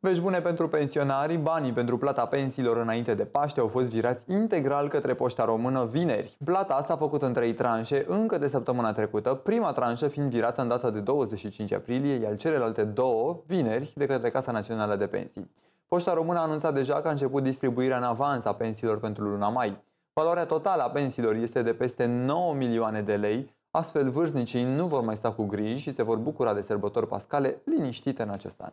Vești bune pentru pensionari, banii pentru plata pensiilor înainte de Paște au fost virați integral către poșta română vineri. Plata s-a făcut în trei tranșe încă de săptămâna trecută, prima tranșă fiind virată în data de 25 aprilie, iar celelalte două, vineri, de către Casa Națională de Pensii. Poșta română a anunțat deja că a început distribuirea în avans a pensiilor pentru luna mai. Valoarea totală a pensiilor este de peste 9 milioane de lei, astfel vârstnicii nu vor mai sta cu griji și se vor bucura de sărbători pascale liniștite în acest an.